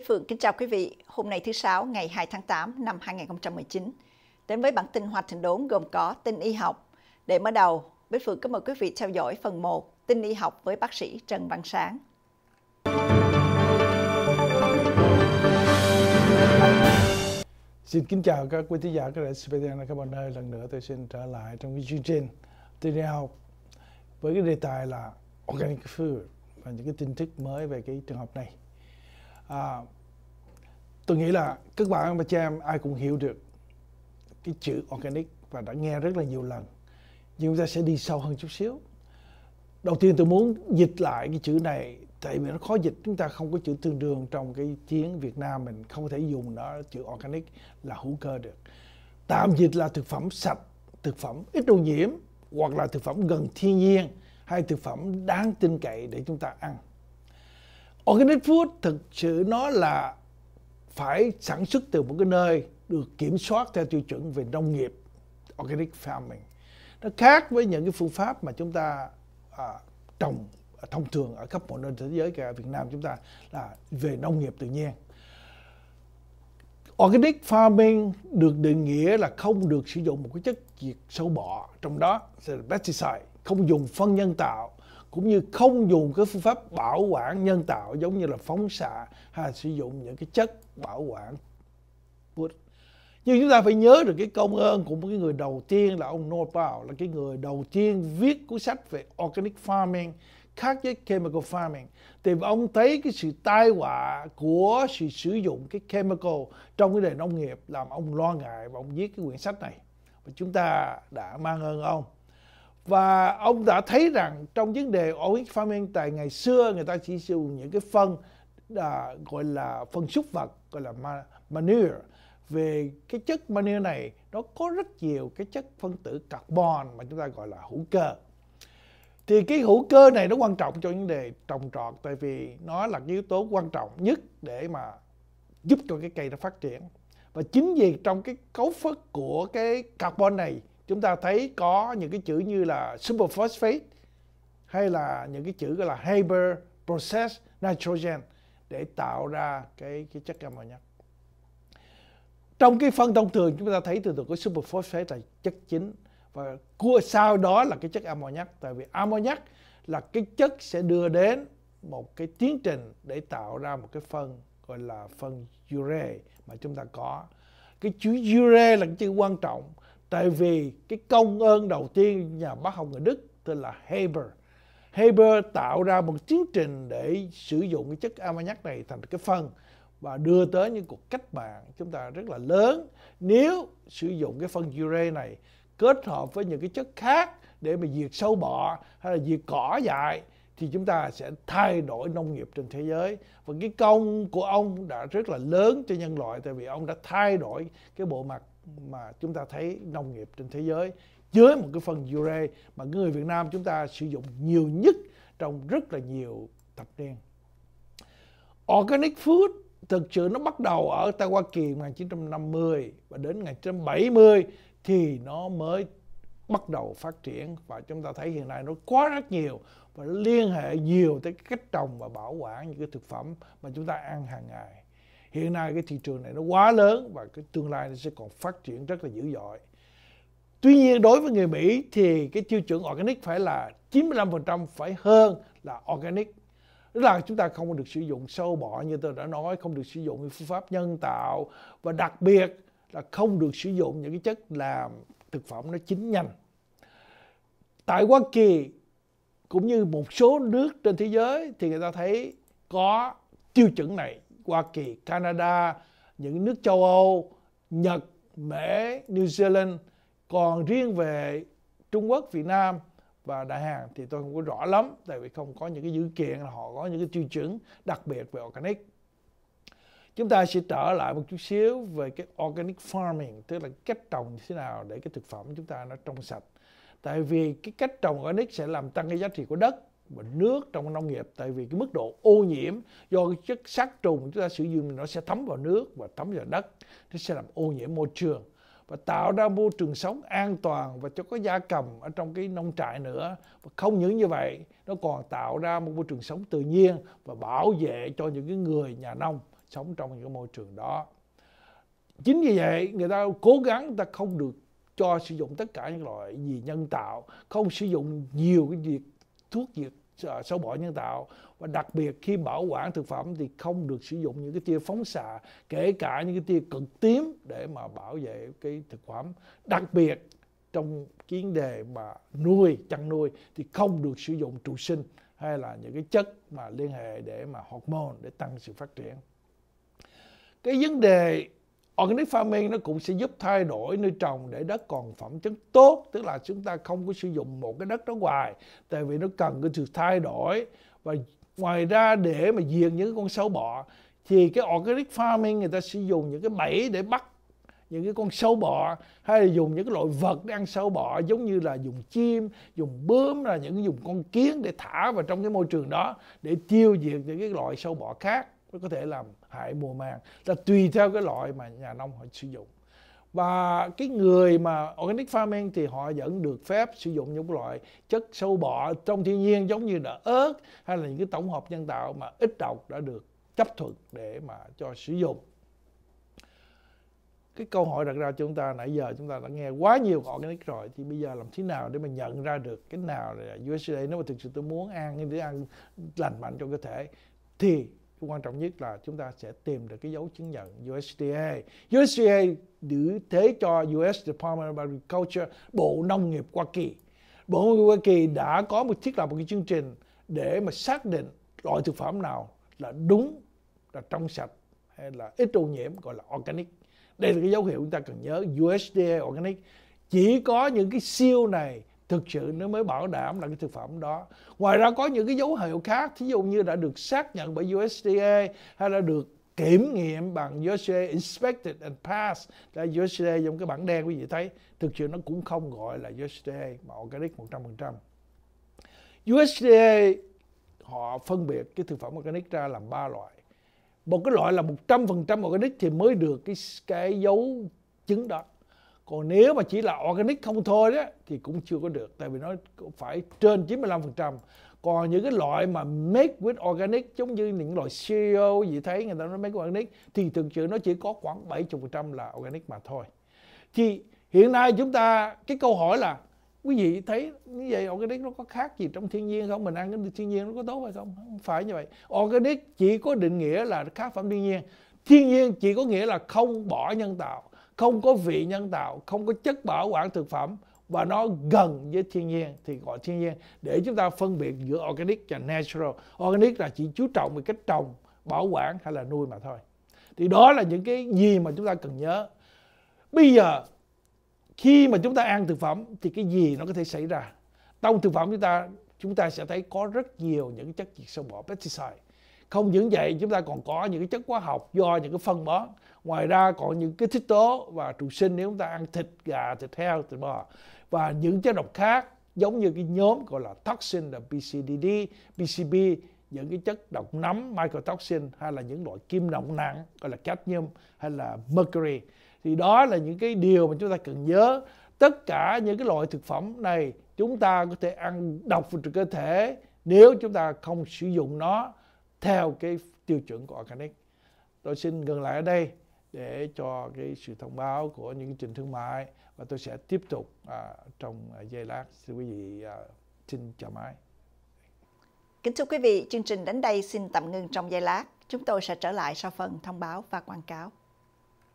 Bích Phượng kính chào quý vị. Hôm nay thứ Sáu, ngày 2 tháng 8 năm 2019. Đến với bản tin Hoa Thịnh Đốn gồm có tin y học. Để mở đầu, Bích Phượng có mời quý vị theo dõi phần 1 tin y học với bác sĩ Trần Văn Sáng. Xin kính chào các quý thính giả, các đại SPTN, các bạn ơi. Lần nữa tôi xin trở lại trong cái chương trình tin y học với cái đề tài là organic food và những cái tin tức mới về cái trường hợp này. À, tôi nghĩ là các bạn và cha em ai cũng hiểu được cái chữ organic và đã nghe rất là nhiều lần nhưng chúng ta sẽ đi sâu hơn chút xíu đầu tiên tôi muốn dịch lại cái chữ này tại vì nó khó dịch chúng ta không có chữ tương đương trong cái tiếng Việt Nam mình không thể dùng nó chữ organic là hữu cơ được tạm dịch là thực phẩm sạch thực phẩm ít ô nhiễm hoặc là thực phẩm gần thiên nhiên hay thực phẩm đáng tin cậy để chúng ta ăn organic food thực sự nó là phải sản xuất từ một cái nơi được kiểm soát theo tiêu chuẩn về nông nghiệp organic farming nó khác với những cái phương pháp mà chúng ta à, trồng à, thông thường ở khắp mọi nơi thế giới cả Việt Nam chúng ta là về nông nghiệp tự nhiên Organic farming được định nghĩa là không được sử dụng một cái chất diệt sâu bọ trong đó là pesticide, không dùng phân nhân tạo, cũng như không dùng cái phương pháp bảo quản nhân tạo giống như là phóng xạ hay là sử dụng những cái chất bảo quản nhưng chúng ta phải nhớ được cái công ơn của một cái người đầu tiên là ông Noel là cái người đầu tiên viết cuốn sách về organic farming khác với chemical farming thì ông thấy cái sự tai họa của sự sử dụng cái chemical trong cái nền nông nghiệp làm ông lo ngại và ông viết cái quyển sách này và chúng ta đã mang ơn ông và ông đã thấy rằng trong vấn đề organic farming tại ngày xưa người ta chỉ sử dụng những cái phân à, gọi là phân súc vật gọi là manure về cái chất manure này nó có rất nhiều cái chất phân tử carbon mà chúng ta gọi là hữu cơ thì cái hữu cơ này nó quan trọng cho vấn đề trồng trọt tại vì nó là cái yếu tố quan trọng nhất để mà giúp cho cái cây nó phát triển và chính vì trong cái cấu phức của cái carbon này chúng ta thấy có những cái chữ như là superphosphate hay là những cái chữ gọi là Haber process nitrogen để tạo ra cái cái chất ammoniac. Trong cái phân thông thường chúng ta thấy thường thường có superphosphate là chất chính và cua sau đó là cái chất ammoniac tại vì ammoniac là cái chất sẽ đưa đến một cái tiến trình để tạo ra một cái phân gọi là phân ure mà chúng ta có cái chữ ure là cái chữ quan trọng Tại vì cái công ơn đầu tiên nhà bác học người Đức tên là Haber. Haber tạo ra một chiến trình để sử dụng cái chất ammoniac này thành cái phân và đưa tới những cuộc cách mạng chúng ta rất là lớn nếu sử dụng cái phân ure này kết hợp với những cái chất khác để mà diệt sâu bọ hay là diệt cỏ dại thì chúng ta sẽ thay đổi nông nghiệp trên thế giới và cái công của ông đã rất là lớn cho nhân loại tại vì ông đã thay đổi cái bộ mặt mà chúng ta thấy nông nghiệp trên thế giới dưới một cái phần ure mà người Việt Nam chúng ta sử dụng nhiều nhất trong rất là nhiều thập niên. Organic food thực sự nó bắt đầu ở tại Hoa Kỳ 1950 và đến 1970 thì nó mới bắt đầu phát triển và chúng ta thấy hiện nay nó quá rất nhiều và liên hệ nhiều tới cách trồng và bảo quản những cái thực phẩm mà chúng ta ăn hàng ngày hiện nay cái thị trường này nó quá lớn và cái tương lai nó sẽ còn phát triển rất là dữ dội tuy nhiên đối với người Mỹ thì cái tiêu chuẩn organic phải là 95% phải hơn là organic tức là chúng ta không được sử dụng sâu bọ như tôi đã nói không được sử dụng phương pháp nhân tạo và đặc biệt là không được sử dụng những cái chất làm thực phẩm nó chín nhanh tại Hoa Kỳ cũng như một số nước trên thế giới thì người ta thấy có tiêu chuẩn này Hoa Kỳ, Canada, những nước châu Âu, Nhật, Mỹ, New Zealand. Còn riêng về Trung Quốc, Việt Nam và Đại Hàn thì tôi không có rõ lắm tại vì không có những cái dữ kiện là họ có những cái tiêu chuẩn đặc biệt về organic. Chúng ta sẽ trở lại một chút xíu về cái organic farming, tức là cách trồng như thế nào để cái thực phẩm chúng ta nó trong sạch. Tại vì cái cách trồng organic sẽ làm tăng cái giá trị của đất bệnh nước trong nông nghiệp tại vì cái mức độ ô nhiễm do cái chất sát trùng chúng ta sử dụng nó sẽ thấm vào nước và thấm vào đất nó sẽ làm ô nhiễm môi trường và tạo ra môi trường sống an toàn và cho có gia cầm ở trong cái nông trại nữa và không những như vậy nó còn tạo ra một môi trường sống tự nhiên và bảo vệ cho những cái người nhà nông sống trong những cái môi trường đó chính vì vậy người ta cố gắng người ta không được cho sử dụng tất cả những loại gì nhân tạo không sử dụng nhiều cái việc thuốc diệt sâu ờ, bọ nhân tạo và đặc biệt khi bảo quản thực phẩm thì không được sử dụng những cái tia phóng xạ kể cả những cái tia cực tím để mà bảo vệ cái thực phẩm đặc biệt trong kiến đề mà nuôi chăn nuôi thì không được sử dụng trụ sinh hay là những cái chất mà liên hệ để mà hormone để tăng sự phát triển cái vấn đề Organic farming nó cũng sẽ giúp thay đổi nơi trồng để đất còn phẩm chất tốt, tức là chúng ta không có sử dụng một cái đất đó hoài, tại vì nó cần cái sự thay đổi và ngoài ra để mà diệt những con sâu bọ thì cái organic farming người ta sử dụng những cái bẫy để bắt những cái con sâu bọ hay là dùng những cái loại vật để ăn sâu bọ giống như là dùng chim dùng bướm là những dùng con kiến để thả vào trong cái môi trường đó để tiêu diệt những cái loại sâu bọ khác nó có thể làm hại mùa màng là tùy theo cái loại mà nhà nông họ sử dụng và cái người mà organic farming thì họ vẫn được phép sử dụng những loại chất sâu bọ trong thiên nhiên giống như là ớt hay là những cái tổng hợp nhân tạo mà ít độc đã được chấp thuận để mà cho sử dụng cái câu hỏi đặt ra cho chúng ta nãy giờ chúng ta đã nghe quá nhiều organic rồi thì bây giờ làm thế nào để mà nhận ra được cái nào là USDA nếu mà thực sự tôi muốn ăn những thứ ăn lành mạnh cho cơ thể thì quan trọng nhất là chúng ta sẽ tìm được cái dấu chứng nhận USDA. USDA giữ thế cho US Department of Agriculture, Bộ Nông nghiệp Hoa Kỳ. Bộ Nông nghiệp Hoa Kỳ đã có một thiết lập một cái chương trình để mà xác định loại thực phẩm nào là đúng, là trong sạch hay là ít ô nhiễm gọi là organic. Đây là cái dấu hiệu chúng ta cần nhớ USDA organic. Chỉ có những cái siêu này thực sự nó mới bảo đảm là cái thực phẩm đó ngoài ra có những cái dấu hiệu khác thí dụ như đã được xác nhận bởi USDA hay là được kiểm nghiệm bằng USDA inspected and passed là USDA trong cái bảng đen quý vị thấy thực sự nó cũng không gọi là USDA mà organic 100% USDA họ phân biệt cái thực phẩm organic ra làm ba loại một cái loại là 100% organic thì mới được cái cái dấu chứng đó còn nếu mà chỉ là organic không thôi đó thì cũng chưa có được tại vì nó phải trên 95% còn những cái loại mà make with organic giống như những loại cereal gì thấy người ta nói make with organic thì thực sự nó chỉ có khoảng 70% là organic mà thôi thì hiện nay chúng ta cái câu hỏi là quý vị thấy như vậy organic nó có khác gì trong thiên nhiên không mình ăn cái thiên nhiên nó có tốt hay không không phải như vậy organic chỉ có định nghĩa là khác phẩm thiên nhiên thiên nhiên chỉ có nghĩa là không bỏ nhân tạo không có vị nhân tạo không có chất bảo quản thực phẩm và nó gần với thiên nhiên thì gọi thiên nhiên để chúng ta phân biệt giữa organic và natural organic là chỉ chú trọng về cách trồng bảo quản hay là nuôi mà thôi thì đó là những cái gì mà chúng ta cần nhớ bây giờ khi mà chúng ta ăn thực phẩm thì cái gì nó có thể xảy ra trong thực phẩm chúng ta chúng ta sẽ thấy có rất nhiều những chất diệt sâu bọ pesticide không những vậy chúng ta còn có những cái chất hóa học do những cái phân bón ngoài ra còn những cái thích tố và trụ sinh nếu chúng ta ăn thịt gà thịt heo thịt bò và những chất độc khác giống như cái nhóm gọi là toxin là PCDD, PCB những cái chất độc nấm mycotoxin hay là những loại kim độc nặng gọi là cadmium hay là mercury thì đó là những cái điều mà chúng ta cần nhớ tất cả những cái loại thực phẩm này chúng ta có thể ăn độc vào cơ thể nếu chúng ta không sử dụng nó theo cái tiêu chuẩn của organic tôi xin ngừng lại ở đây để cho cái sự thông báo của những trình thương mại và tôi sẽ tiếp tục à, trong à, giây lát xin quý vị à, xin chào máy kính thưa quý vị chương trình đến đây xin tạm ngưng trong giây lát chúng tôi sẽ trở lại sau phần thông báo và quảng cáo